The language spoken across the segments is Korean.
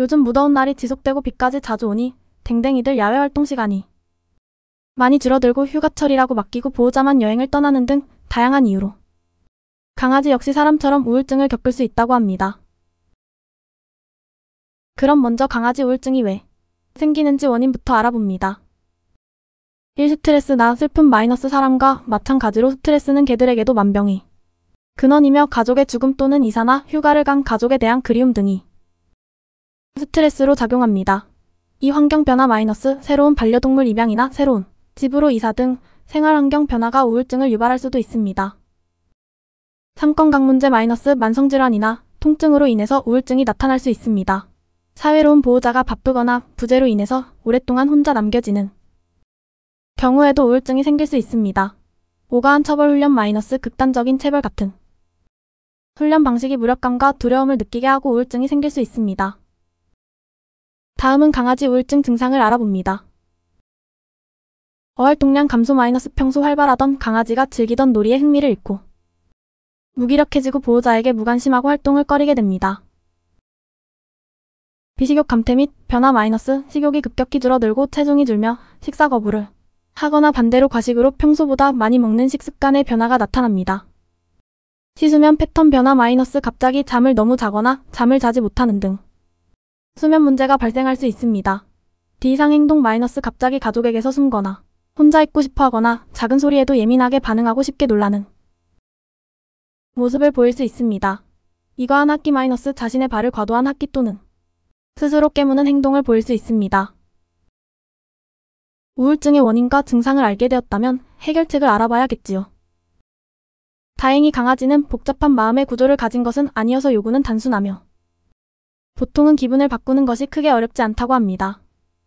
요즘 무더운 날이 지속되고 비까지 자주 오니 댕댕이들 야외 활동 시간이 많이 줄어들고 휴가철이라고 맡기고 보호자만 여행을 떠나는 등 다양한 이유로 강아지 역시 사람처럼 우울증을 겪을 수 있다고 합니다. 그럼 먼저 강아지 우울증이 왜 생기는지 원인부터 알아봅니다. 1. 스트레스나 슬픔 마이너스 사람과 마찬가지로 스트레스는 개들에게도 만병이 근원이며 가족의 죽음 또는 이사나 휴가를 간 가족에 대한 그리움 등이 스트레스로 작용합니다. 이 환경 변화 마이너스 새로운 반려동물 입양이나 새로운 집으로 이사 등 생활환경 변화가 우울증을 유발할 수도 있습니다. 삼건강 문제 마이너스 만성질환이나 통증으로 인해서 우울증이 나타날 수 있습니다. 사회로운 보호자가 바쁘거나 부재로 인해서 오랫동안 혼자 남겨지는 경우에도 우울증이 생길 수 있습니다. 오가한 처벌 훈련 마이너스 극단적인 체벌 같은 훈련 방식이 무력감과 두려움을 느끼게 하고 우울증이 생길 수 있습니다. 다음은 강아지 우울증 증상을 알아봅니다. 어활 동량 감소 마이너스 평소 활발하던 강아지가 즐기던 놀이에 흥미를 잃고 무기력해지고 보호자에게 무관심하고 활동을 꺼리게 됩니다. 비식욕 감퇴 및 변화 마이너스 식욕이 급격히 줄어들고 체중이 줄며 식사 거부를 하거나 반대로 과식으로 평소보다 많이 먹는 식습관의 변화가 나타납니다. 시수면 패턴 변화 마이너스 갑자기 잠을 너무 자거나 잠을 자지 못하는 등 수면 문제가 발생할 수 있습니다. D상 행동 마이너스 갑자기 가족에게서 숨거나 혼자 있고 싶어 하거나 작은 소리에도 예민하게 반응하고 쉽게 놀라는 모습을 보일 수 있습니다. 이거한 학기 마이너스 자신의 발을 과도한 학기 또는 스스로 깨무는 행동을 보일 수 있습니다. 우울증의 원인과 증상을 알게 되었다면 해결책을 알아봐야겠지요. 다행히 강아지는 복잡한 마음의 구조를 가진 것은 아니어서 요구는 단순하며 보통은 기분을 바꾸는 것이 크게 어렵지 않다고 합니다.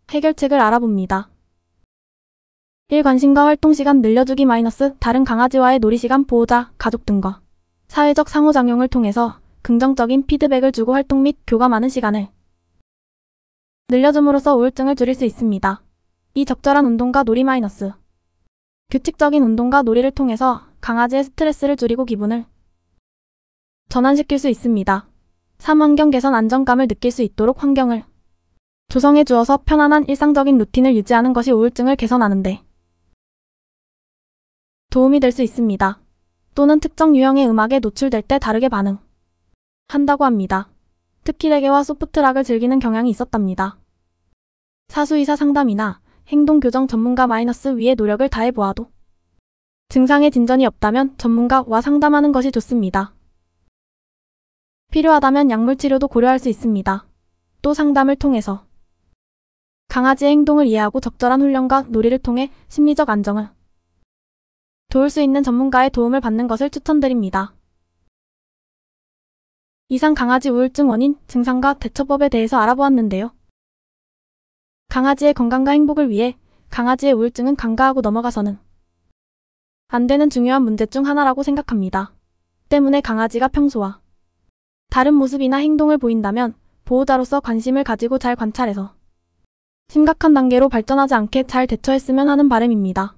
해결책을 알아봅니다. 1. 관심과 활동시간 늘려주기 마이너스 다른 강아지와의 놀이시간 보호자, 가족 등과 사회적 상호작용을 통해서 긍정적인 피드백을 주고 활동 및 교감 하는 시간을 늘려줌으로써 우울증을 줄일 수 있습니다. 이 적절한 운동과 놀이 마이너스 규칙적인 운동과 놀이를 통해서 강아지의 스트레스를 줄이고 기분을 전환시킬 수 있습니다. 삶 환경 개선 안정감을 느낄 수 있도록 환경을 조성해 주어서 편안한 일상적인 루틴을 유지하는 것이 우울증을 개선하는데 도움이 될 수 있습니다. 또는 특정 유형의 음악에 노출될 때 다르게 반응 한다고 합니다. 특히 레게와 소프트락을 즐기는 경향이 있었답니다. 사수이사 상담이나 행동교정 전문가 마이너스 위에 노력을 다해 보아도 증상의 진전이 없다면 전문가와 상담하는 것이 좋습니다. 필요하다면 약물치료도 고려할 수 있습니다. 또 상담을 통해서 강아지의 행동을 이해하고 적절한 훈련과 놀이를 통해 심리적 안정을 도울 수 있는 전문가의 도움을 받는 것을 추천드립니다. 이상 강아지 우울증 원인, 증상과 대처법에 대해서 알아보았는데요. 강아지의 건강과 행복을 위해 강아지의 우울증은 간과하고 넘어가서는 안 되는 중요한 문제 중 하나라고 생각합니다. 때문에 강아지가 평소와 다른 모습이나 행동을 보인다면 보호자로서 관심을 가지고 잘 관찰해서 심각한 단계로 발전하지 않게 잘 대처했으면 하는 바람입니다.